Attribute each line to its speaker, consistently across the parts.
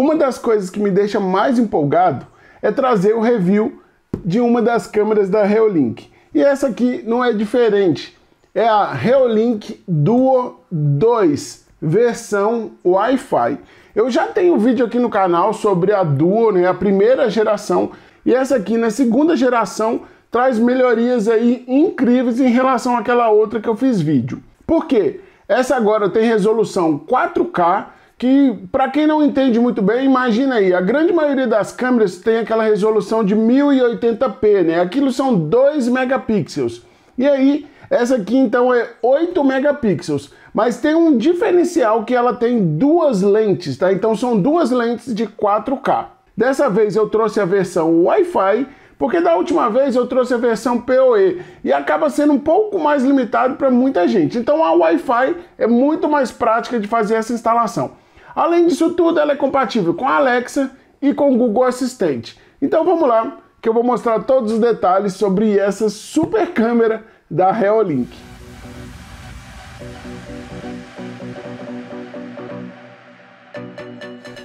Speaker 1: Uma das coisas que me deixa mais empolgado é trazer o review de uma das câmeras da Reolink. E essa aqui não é diferente. É a Reolink Duo 2, versão Wi-Fi. Eu já tenho um vídeo aqui no canal sobre a Duo, né, a primeira geração, e essa aqui na segunda geração traz melhorias aí incríveis em relação àquela outra que eu fiz vídeo. Por quê? Essa agora tem resolução 4K que para quem não entende muito bem, imagina aí, a grande maioria das câmeras tem aquela resolução de 1080p, né? Aquilo são 2 megapixels. E aí, essa aqui então é 8 megapixels, mas tem um diferencial que ela tem duas lentes, tá? Então são duas lentes de 4K. Dessa vez eu trouxe a versão Wi-Fi, porque da última vez eu trouxe a versão PoE e acaba sendo um pouco mais limitado para muita gente. Então a Wi-Fi é muito mais prática de fazer essa instalação. Além disso tudo, ela é compatível com a Alexa e com o Google Assistente. Então vamos lá, que eu vou mostrar todos os detalhes sobre essa super câmera da Reolink.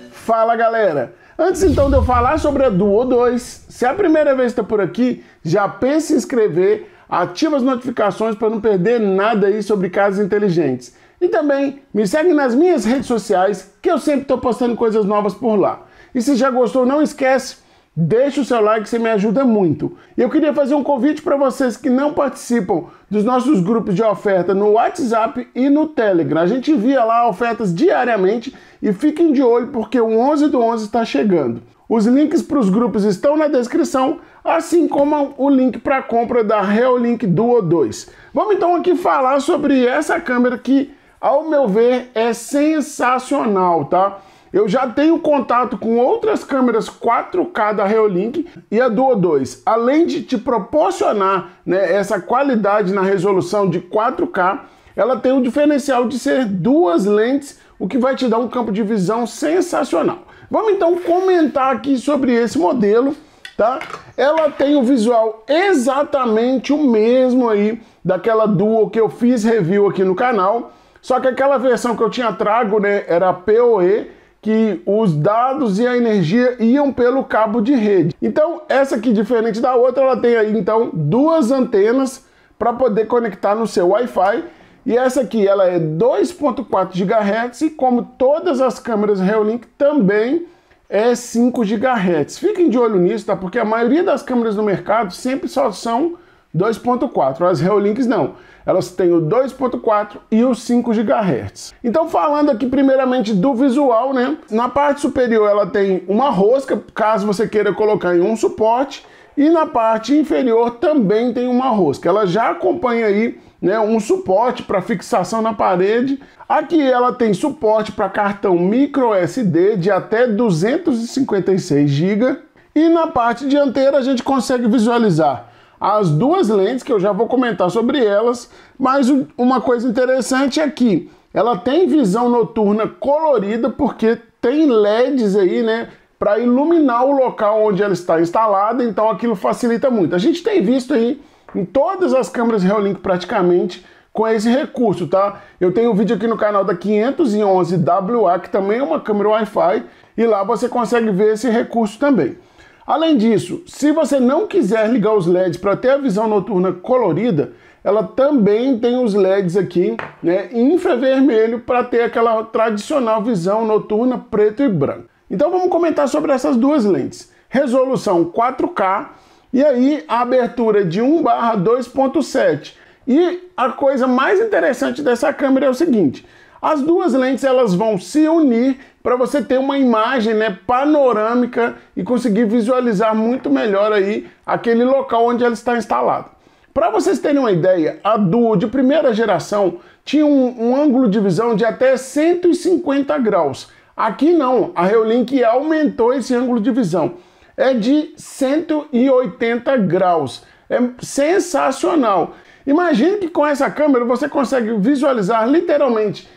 Speaker 1: Fala galera! Antes então de eu falar sobre a Duo 2, se é a primeira vez que está por aqui, já pense em inscrever, ativa as notificações para não perder nada aí sobre casas inteligentes. E também me segue nas minhas redes sociais, que eu sempre estou postando coisas novas por lá. E se já gostou, não esquece, deixa o seu like, você me ajuda muito. E eu queria fazer um convite para vocês que não participam dos nossos grupos de oferta no WhatsApp e no Telegram. A gente envia lá ofertas diariamente e fiquem de olho porque o 11 do 11 está chegando. Os links para os grupos estão na descrição, assim como o link para a compra da Reolink Duo 2. Vamos então aqui falar sobre essa câmera que ao meu ver, é sensacional, tá? Eu já tenho contato com outras câmeras 4K da Reolink e a Duo 2. Além de te proporcionar né, essa qualidade na resolução de 4K, ela tem o diferencial de ser duas lentes, o que vai te dar um campo de visão sensacional. Vamos então comentar aqui sobre esse modelo, tá? Ela tem o visual exatamente o mesmo aí daquela Duo que eu fiz review aqui no canal. Só que aquela versão que eu tinha trago, né, era PoE, que os dados e a energia iam pelo cabo de rede. Então, essa aqui, diferente da outra, ela tem aí, então, duas antenas para poder conectar no seu Wi-Fi. E essa aqui, ela é 2.4 GHz e como todas as câmeras Reolink também é 5 GHz. Fiquem de olho nisso, tá? Porque a maioria das câmeras no mercado sempre só são 2.4. As Reolinks não. Elas têm o 2.4 e o 5 GHz. Então falando aqui primeiramente do visual, né? Na parte superior ela tem uma rosca, caso você queira colocar em um suporte, e na parte inferior também tem uma rosca. Ela já acompanha aí né, um suporte para fixação na parede. Aqui ela tem suporte para cartão micro SD de até 256 GB. E na parte dianteira a gente consegue visualizar as duas lentes que eu já vou comentar sobre elas, mas uma coisa interessante é que ela tem visão noturna colorida porque tem LEDs aí, né, para iluminar o local onde ela está instalada, então aquilo facilita muito. A gente tem visto aí em todas as câmeras Reolink praticamente com esse recurso, tá? Eu tenho um vídeo aqui no canal da 511WA, que também é uma câmera Wi-Fi, e lá você consegue ver esse recurso também. Além disso, se você não quiser ligar os LEDs para ter a visão noturna colorida, ela também tem os LEDs aqui, né, infravermelho para ter aquela tradicional visão noturna preto e branco. Então vamos comentar sobre essas duas lentes. Resolução 4K e aí a abertura de 1 barra 2.7. E a coisa mais interessante dessa câmera é o seguinte, as duas lentes elas vão se unir para você ter uma imagem né, panorâmica e conseguir visualizar muito melhor aí aquele local onde ela está instalada. Para vocês terem uma ideia, a Duo de primeira geração tinha um, um ângulo de visão de até 150 graus. Aqui não, a Reolink aumentou esse ângulo de visão. É de 180 graus. É sensacional. Imagine que com essa câmera você consegue visualizar literalmente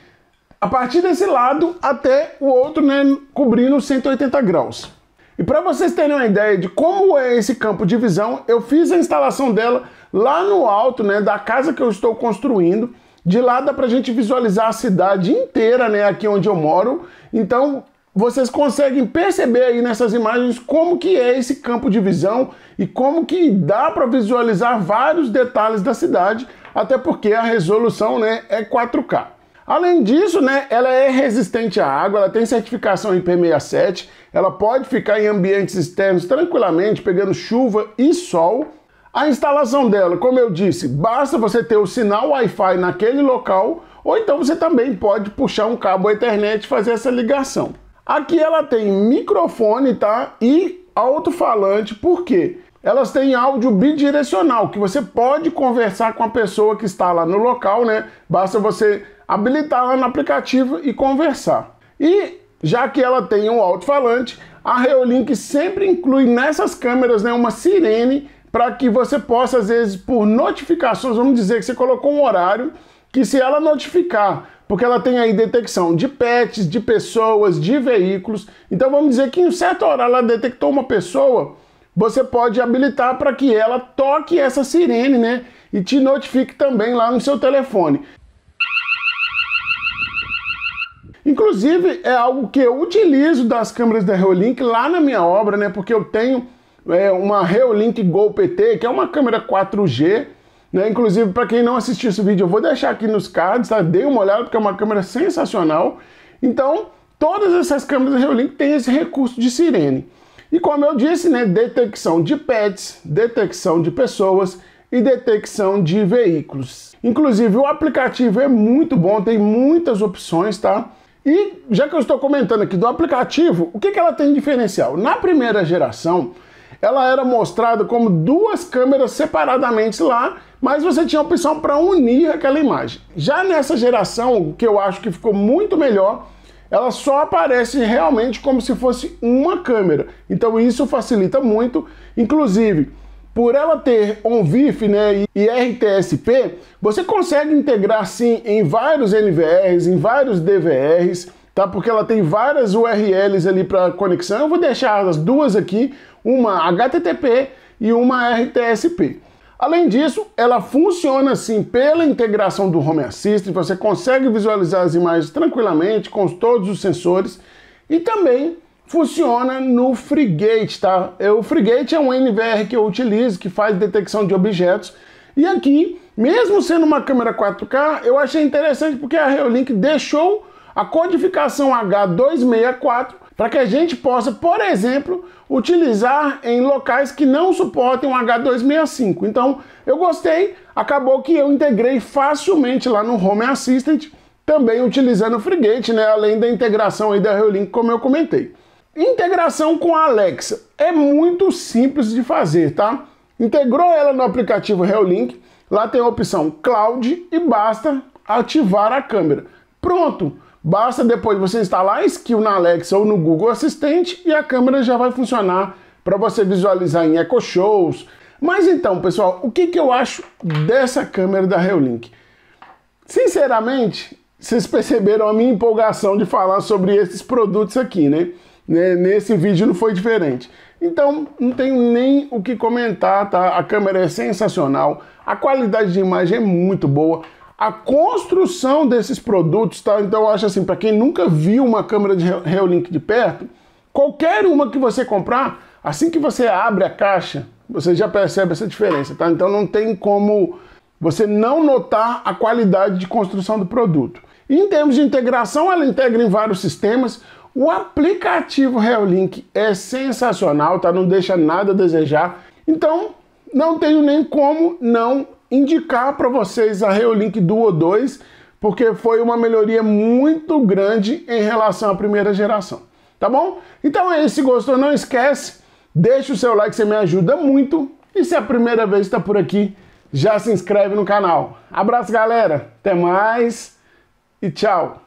Speaker 1: a partir desse lado até o outro, né, cobrindo 180 graus. E para vocês terem uma ideia de como é esse campo de visão, eu fiz a instalação dela lá no alto, né, da casa que eu estou construindo. De lá dá pra gente visualizar a cidade inteira, né, aqui onde eu moro. Então, vocês conseguem perceber aí nessas imagens como que é esse campo de visão e como que dá para visualizar vários detalhes da cidade, até porque a resolução, né, é 4K. Além disso, né, ela é resistente à água, ela tem certificação IP67, ela pode ficar em ambientes externos tranquilamente, pegando chuva e sol. A instalação dela, como eu disse, basta você ter o sinal Wi-Fi naquele local, ou então você também pode puxar um cabo Ethernet e fazer essa ligação. Aqui ela tem microfone, tá? E alto-falante, por quê? elas têm áudio bidirecional, que você pode conversar com a pessoa que está lá no local, né? Basta você habilitar lá no aplicativo e conversar. E já que ela tem um alto-falante, a Reolink sempre inclui nessas câmeras né, uma sirene para que você possa, às vezes, por notificações, vamos dizer que você colocou um horário, que se ela notificar, porque ela tem aí detecção de pets, de pessoas, de veículos, então vamos dizer que em um certo horário ela detectou uma pessoa, você pode habilitar para que ela toque essa sirene, né? E te notifique também lá no seu telefone. Inclusive, é algo que eu utilizo das câmeras da Reolink lá na minha obra, né? Porque eu tenho é, uma Reolink Go PT, que é uma câmera 4G, né? Inclusive, para quem não assistiu esse vídeo, eu vou deixar aqui nos cards, tá? Dei uma olhada, porque é uma câmera sensacional. Então, todas essas câmeras da Reolink têm esse recurso de sirene. E como eu disse, né, detecção de pets, detecção de pessoas e detecção de veículos. Inclusive, o aplicativo é muito bom, tem muitas opções, tá? E já que eu estou comentando aqui do aplicativo, o que, que ela tem de diferencial? Na primeira geração, ela era mostrada como duas câmeras separadamente lá, mas você tinha a opção para unir aquela imagem. Já nessa geração, o que eu acho que ficou muito melhor, ela só aparece realmente como se fosse uma câmera. Então isso facilita muito, inclusive por ela ter ONVIF né, e RTSP, você consegue integrar sim em vários NVRs, em vários DVRs, tá? Porque ela tem várias URLs ali para conexão. Eu vou deixar as duas aqui, uma HTTP e uma RTSP. Além disso, ela funciona assim pela integração do Home Assistant, você consegue visualizar as imagens tranquilamente com todos os sensores e também funciona no Frigate, tá? É, o Frigate é um NVR que eu utilizo que faz detecção de objetos e aqui, mesmo sendo uma câmera 4K, eu achei interessante porque a Reolink deixou a codificação H264 para que a gente possa, por exemplo, utilizar em locais que não suportem o H265. Então, eu gostei, acabou que eu integrei facilmente lá no Home Assistant, também utilizando o Frigate, né, além da integração aí da Reolink, como eu comentei. Integração com a Alexa é muito simples de fazer, tá? Integrou ela no aplicativo Reolink, lá tem a opção Cloud e basta ativar a câmera. Pronto! Basta depois você instalar a skill na Alexa ou no Google Assistente e a câmera já vai funcionar para você visualizar em Echo Shows. Mas então, pessoal, o que, que eu acho dessa câmera da Reolink? Sinceramente, vocês perceberam a minha empolgação de falar sobre esses produtos aqui, né? né? Nesse vídeo não foi diferente. Então, não tenho nem o que comentar, tá? A câmera é sensacional, a qualidade de imagem é muito boa a construção desses produtos, tá? Então eu acho assim, para quem nunca viu uma câmera de Reolink de perto, qualquer uma que você comprar, assim que você abre a caixa, você já percebe essa diferença, tá? Então não tem como você não notar a qualidade de construção do produto. em termos de integração, ela integra em vários sistemas. O aplicativo Reolink é sensacional, tá? Não deixa nada a desejar. Então, não tenho nem como não indicar para vocês a Reolink Duo 2, porque foi uma melhoria muito grande em relação à primeira geração, tá bom? Então é isso, gostou, não esquece, deixa o seu like, você me ajuda muito, e se é a primeira vez está por aqui, já se inscreve no canal. Abraço, galera, até mais e tchau!